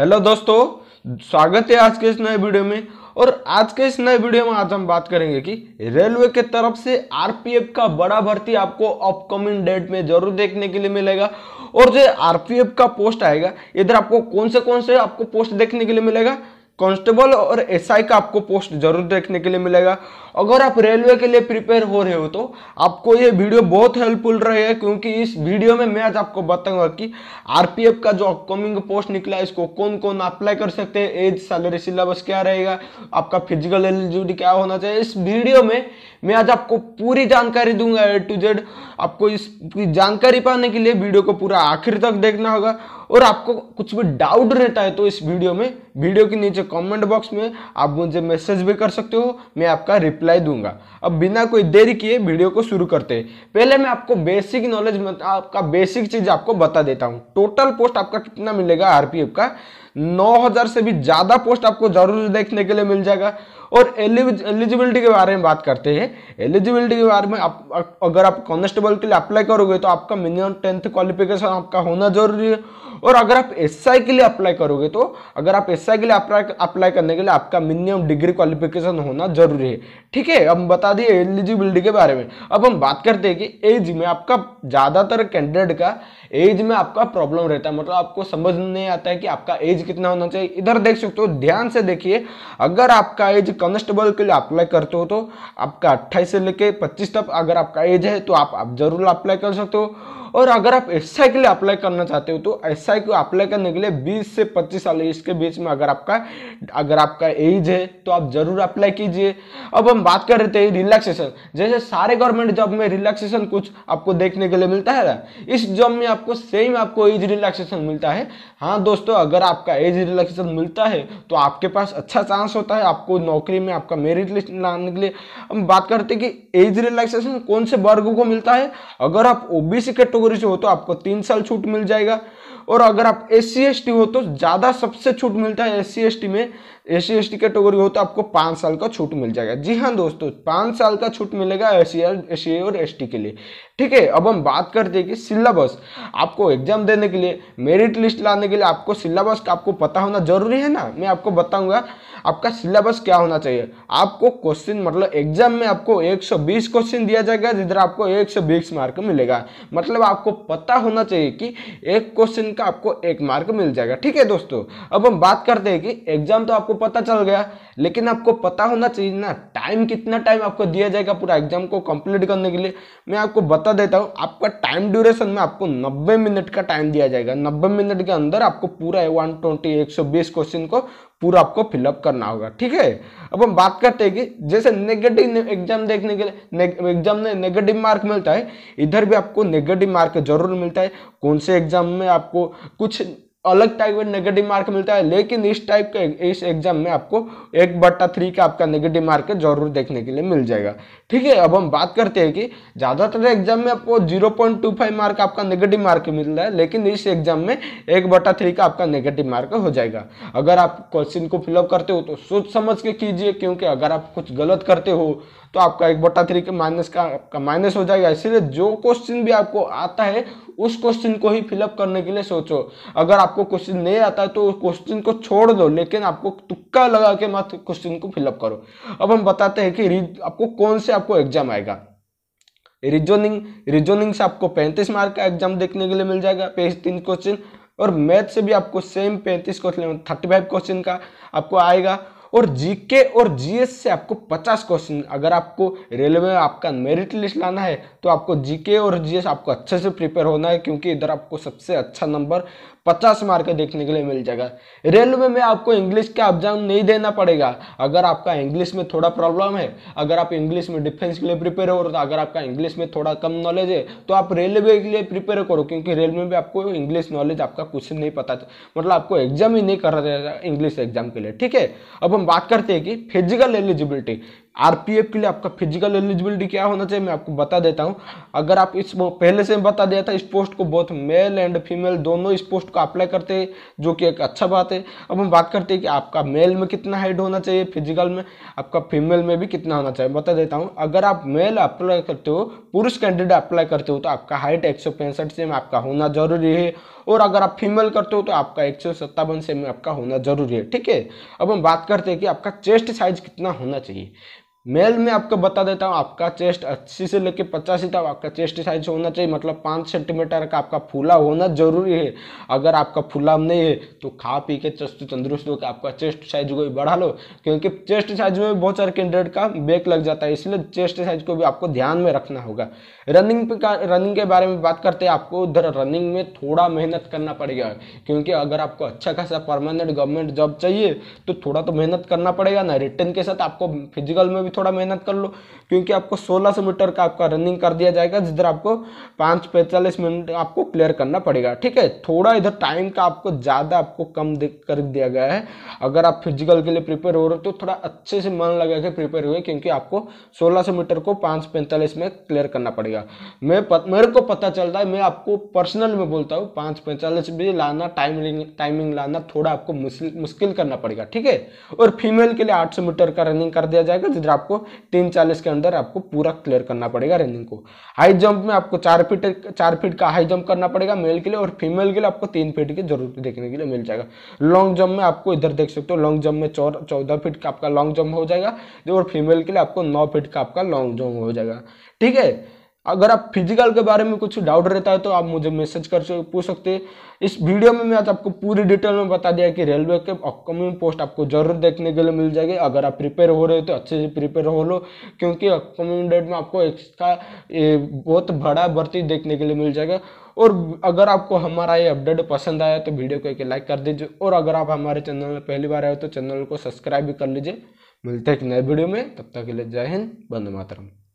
hello दोस्तों स्वागत है आज के इस नए वीडियो में और आज के इस नए वीडियो में आज हम बात करेंगे कि रेलवे के तरफ से आरपीएफ का बड़ा भर्ती आपको अपकमिंग डेट में जरूर देखने के लिए मिलेगा और जो आरपीएफ का पोस्ट आएगा इधर आपको कौन से कौन से आपको पोस्ट देखने के लिए मिलेगा कांस्टेबल और एसआई का आपको पोस्ट जरूर देखने के लिए मिलेगा अगर आप रेलवे के लिए प्रिपेयर हो रहे हो तो आपको ये वीडियो बहुत हेल्पफुल रहेगा क्योंकि इस वीडियो में मैं आज आपको बताऊंगा कि आरपीएफ का जो अपकमिंग पोस्ट निकला है इसको कौन कौन अप्लाई कर सकते हैं एज सैलरी सिलेबस क्या रहेगा आपका फिजिकल एलिजिबिलिटी क्या होना चाहिए इस वीडियो में मैं आज आपको पूरी जानकारी दूंगा ए टू जेड आपको इस जानकारी पाने के लिए वीडियो को पूरा आखिर तक देखना होगा और आपको कुछ भी डाउट रहता है तो इस वीडियो में वीडियो के नीचे कमेंट बॉक्स में आप मुझे मैसेज भी कर सकते हो मैं आपका रिप्लाई दूंगा अब बिना कोई देरी किए वीडियो को शुरू करते हैं पहले मैं आपको बेसिक नॉलेज आपका बेसिक चीज आपको बता देता हूँ टोटल पोस्ट आपका कितना मिलेगा आरपीएफ का 9000 से भी ज़्यादा पोस्ट आपको जरूर देखने के लिए मिल जाएगा और एलिजिबिलिटी के बारे में बात करते हैं एलिजिबिलिटी के बारे में आप अगर आप कॉन्स्टेबल के लिए अप्लाई करोगे तो आपका मिनिमम टेंथ क्वालिफिकेशन आपका होना जरूरी है और अगर आप एस के लिए अप्लाई करोगे तो अगर आप एस के लिए अप्लाई करने के लिए आपका मिनिमम डिग्री क्वालिफिकेशन होना जरूरी है ठीक है अब बता दिए एलिजिबिलिटी के बारे में अब हम बात करते हैं कि एज में आपका ज़्यादातर कैंडिडेट का एज में आपका प्रॉब्लम रहता है मतलब आपको समझ नहीं आता है कि आपका एज कितना होना चाहिए इधर देख सकते हो ध्यान से देखिए अगर आपका एज कॉन्स्टेबल के लिए अप्लाई करते हो तो आपका अट्ठाईस से लेके पच्चीस तक अगर आपका एज है तो आप, आप जरूर अप्लाई कर सकते हो और अगर आप एस आई के लिए अप्लाई करना चाहते हो तो एस आई को अप्लाई करने के लिए 20 से 25 साल इसके बीच में अगर आपका अगर आपका एज है तो आप जरूर अप्लाई कीजिए अब हम बात कर रहे थे रिलैक्सेशन जैसे सारे गवर्नमेंट जॉब में रिलैक्सेशन कुछ आपको देखने के लिए मिलता है ना इस जॉब में आपको सेम आपको एज रिलैक्सेशन मिलता है हाँ दोस्तों अगर आपका एज रिलैक्सेशन मिलता है तो आपके पास अच्छा चांस होता है आपको नौकरी में आपका मेरिट लिस्ट लाने के लिए हम बात करते हैं कि एज रिलैक्सेशन कौन से वर्ग को मिलता है अगर आप ओबीसी कैटेगरी कैटेगरी से हो तो आपको तीन साल छूट मिल जाएगा और अगर आप एस सी हो तो ज़्यादा सबसे छूट मिलता है एस सी में एस सी कैटेगरी हो तो आपको पाँच साल का छूट मिल जाएगा जी हाँ दोस्तों पाँच साल का छूट मिलेगा एस सी और एस के लिए ठीक है अब हम बात करते हैं कि सिलेबस आपको एग्जाम देने के लिए मेरिट लिस्ट लाने के लिए आपको सिलेबस का आपको पता होना जरूरी है ना मैं आपको बताऊंगा आपका सिलेबस क्या होना चाहिए आपको क्वेश्चन मतलब एग्जाम में आपको 120 क्वेश्चन दिया जाएगा जिधर आपको बीस मार्क मिलेगा मतलब आपको पता होना चाहिए कि एक क्वेश्चन का आपको एक मार्क मिल जाएगा ठीक है दोस्तों अब हम बात करते हैं कि एग्जाम तो आपको पता चल गया लेकिन आपको पता होना चाहिए ना टाइम कितना टाइम आपको दिया जाएगा पूरा एग्जाम को कंप्लीट करने के लिए मैं आपको बता देता हूँ आपका टाइम ड्यूरेशन में आपको 90 मिनट का टाइम दिया जाएगा 90 मिनट के अंदर आपको पूरा वन ट्वेंटी एक क्वेश्चन को पूरा आपको फिलअप करना होगा ठीक है अब हम बात करते हैं कि जैसे नेगेटिव एग्जाम देखने के लिए एग्जाम में नेगेटिव मार्क मिलता है इधर भी आपको नेगेटिव मार्क जरूर मिलता है कौन से एग्जाम में आपको कुछ अलग टाइप का नेगेटिव मार्क मिलता है लेकिन इस टाइप के इस एग्जाम में आपको एक बट्टा थ्री का आपका नेगेटिव मार्क जरूर देखने के लिए मिल जाएगा ठीक है अब हम बात करते हैं कि ज़्यादातर एग्जाम में आपको zero point two five mark आपका नेगेटिव मार्क मिल रहा है लेकिन इस एग्जाम में एक बट्टा थ्री का आपका नेगेटिव मार्क हो जाएगा अगर आप क्वेश्चन को फिलअप करते हो तो सोच समझ के कीजिए क्योंकि अगर आप कुछ गलत करते हो तो आपका एक बट्टा थ्री के माइनस का आपका माइनस हो जाएगा इसलिए जो क्वेश्चन भी आपको आता है उस क्वेश्चन को ही फिलअप करने के लिए सोचो अगर आपको क्वेश्चन नहीं आता है तो क्वेश्चन को छोड़ दो लेकिन आपको तुक्का लगा के मत क्वेश्चन को फिलअप करो अब हम बताते हैं कि आपको कौन से आपको एग्जाम आएगा रिजोनिंग रिजोनिंग से आपको पैंतीस मार्क का एग्जाम देखने के लिए मिल जाएगा पेज तीन क्वेश्चन और मैथ से भी आपको सेम पैंतीस क्वेश्चन थर्टी फाइव क्वेश्चन का आपको आएगा और जीके और जीएस से आपको 50 क्वेश्चन अगर आपको रेलवे में आपका मेरिट लिस्ट लाना है तो आपको जीके और जीएस आपको अच्छे से प्रिपेयर होना है क्योंकि इधर आपको सबसे अच्छा नंबर 50 मार्क देखने के लिए मिल जाएगा रेलवे में आपको इंग्लिश का एग्जाम नहीं देना पड़ेगा अगर आपका इंग्लिश में थोड़ा प्रॉब्लम है अगर आप इंग्लिश में डिफेंस के लिए प्रिपेयर हो तो अगर आपका इंग्लिश में थोड़ा कम नॉलेज है तो आप रेलवे के लिए प्रिपेयर करो क्योंकि रेलवे में आपको इंग्लिश नॉलेज आपका कुछ नहीं पता मतलब आपको एग्जाम ही नहीं कर रहा इंग्लिश एग्जाम के लिए ठीक है अब हम बात करते हैं कि फिजिकल एलिजिबिलिटी आरपीएफ के लिए आपका फिजिकल एलिजिबिलिटी क्या होना चाहिए मैं आपको बता देता हूँ अगर आप इस पहले से बता दिया था इस पोस्ट को बहुत मेल एंड फीमेल दोनों इस पोस्ट को अप्लाई करते हैं जो कि एक अच्छा बात है अब हम बात करते हैं कि आपका मेल में कितना हाइट होना चाहिए फिजिकल में आपका फीमेल में भी कितना होना चाहिए बता देता हूँ अगर आप मेल अप्लाई करते हो पुरुष कैंडिडेट अप्लाई करते हो तो आपका हाइट एक सौ सेम आपका होना जरूरी है और अगर आप फीमेल करते हो तो आपका एक सौ सेम आपका होना जरूरी है ठीक है अब हम बात करते हैं कि आपका चेस्ट साइज कितना होना चाहिए मेल में आपको बता देता हूँ आपका चेस्ट अस्सी से लेकर पचासी तक आपका चेस्ट साइज होना चाहिए मतलब पाँच सेंटीमीटर का आपका फूला होना जरूरी है अगर आपका फूला नहीं है तो खा पी के चस्त तंदुरुस्त होकर आपका चेस्ट साइज को भी बढ़ा लो क्योंकि चेस्ट साइज में बहुत सारे कैंडिडेट का बेक लग जाता है इसलिए चेस्ट साइज को भी आपको ध्यान में रखना होगा रनिंग का रनिंग के बारे में बात करते हैं आपको उधर रनिंग में थोड़ा मेहनत करना पड़ेगा क्योंकि अगर आपको अच्छा खासा परमानेंट गवर्नमेंट जॉब चाहिए तो थोड़ा तो मेहनत करना पड़ेगा ना रिटर्न के साथ आपको फिजिकल में भी थोड़ा मेहनत कर लो क्योंकि आपको 1600 मीटर का आपका रनिंग कर दिया जाएगा जिधर आपको पाँच पैंतालीस मिनट आपको क्लियर करना पड़ेगा ठीक है थोड़ा इधर टाइम का आपको ज़्यादा आपको कम कर दिया गया है अगर आप फिजिकल के लिए प्रिपेयर हो रहे हो तो थोड़ा अच्छे से मन लगा के प्रिपेयर हुए क्योंकि आपको सोलह मीटर को पाँच पैंतालीस में क्लियर करना पड़ेगा मैं मेरे को पता चल रहा है मैं आपको पर्सनल में बोलता हूँ पाँच पैंतालीस भी लाना टाइमिंग टाइमिंग लाना थोड़ा आपको मुश्किल करना पड़ेगा ठीक है और फीमेल के लिए 800 मीटर का रनिंग कर दिया जाएगा जिधर आप आपको तीन चालीस के अंदर आपको पूरा क्लियर करना पड़ेगा रनिंग को हाई जंप में आपको चार फीट चार फीट का हाई जंप करना पड़ेगा मेल के लिए और फीमेल के लिए आपको तीन फीट की जरूरत देखने के लिए मिल जाएगा लॉन्ग जंप में आपको इधर देख सकते हो लॉन्ग जंप में चौदह फीट का आपका लॉन्ग जंप हो जाएगा और फीमेल के लिए आपको नौ फीट का आपका लॉन्ग जंप हो जाएगा ठीक है अगर आप फिजिकल के बारे में कुछ डाउट रहता है तो आप मुझे मैसेज कर पूछ सकते हैं इस वीडियो में मैं आज आपको पूरी डिटेल में बता दिया कि रेलवे के अपकमिंग पोस्ट आपको जरूर देखने के लिए मिल जाएगी अगर आप प्रिपेयर हो रहे हो तो अच्छे से प्रिपेयर हो लो क्योंकि अपकमिंग डेट में आपको एक्स्ट्रा बहुत बड़ा भर्ती देखने के लिए मिल जाएगा और अगर आपको हमारा ये अपडेट पसंद आया तो वीडियो को एक लाइक कर दीजिए और अगर आप हमारे चैनल में पहली बार आए हो तो चैनल को सब्सक्राइब भी कर लीजिए मिलते हैं एक नए वीडियो में तब तक के लिए जय हिंद बंद मातरम